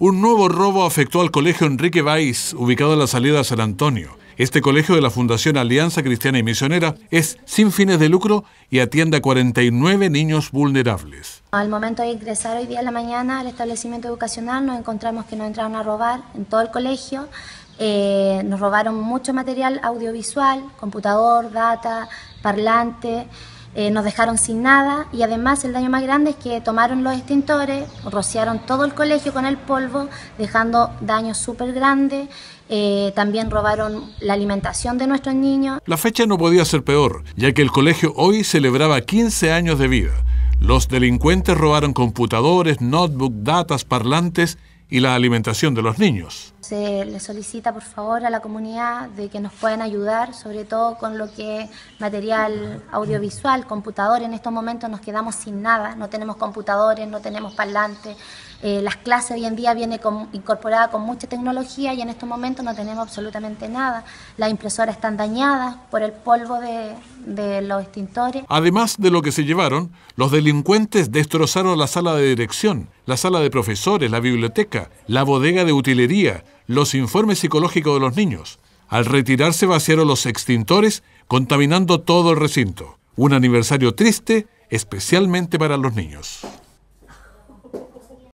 Un nuevo robo afectó al colegio Enrique Valls, ubicado a la salida de San Antonio. Este colegio de la Fundación Alianza Cristiana y Misionera es sin fines de lucro y atiende a 49 niños vulnerables. Al momento de ingresar hoy día en la mañana al establecimiento educacional nos encontramos que nos entraron a robar en todo el colegio. Eh, nos robaron mucho material audiovisual, computador, data, parlante. Eh, nos dejaron sin nada y además el daño más grande es que tomaron los extintores, rociaron todo el colegio con el polvo, dejando daños súper grandes. Eh, también robaron la alimentación de nuestros niños. La fecha no podía ser peor, ya que el colegio hoy celebraba 15 años de vida. Los delincuentes robaron computadores, notebook, datas, parlantes y la alimentación de los niños se le solicita por favor a la comunidad de que nos puedan ayudar, sobre todo con lo que es material audiovisual, computador. En estos momentos nos quedamos sin nada, no tenemos computadores, no tenemos parlantes. Eh, las clases hoy en día viene incorporadas incorporada con mucha tecnología y en estos momentos no tenemos absolutamente nada. Las impresoras están dañadas por el polvo de los extintores. Además de lo que se llevaron, los delincuentes destrozaron la sala de dirección, la sala de profesores, la biblioteca, la bodega de utilería, los informes psicológicos de los niños. Al retirarse vaciaron los extintores, contaminando todo el recinto. Un aniversario triste, especialmente para los niños.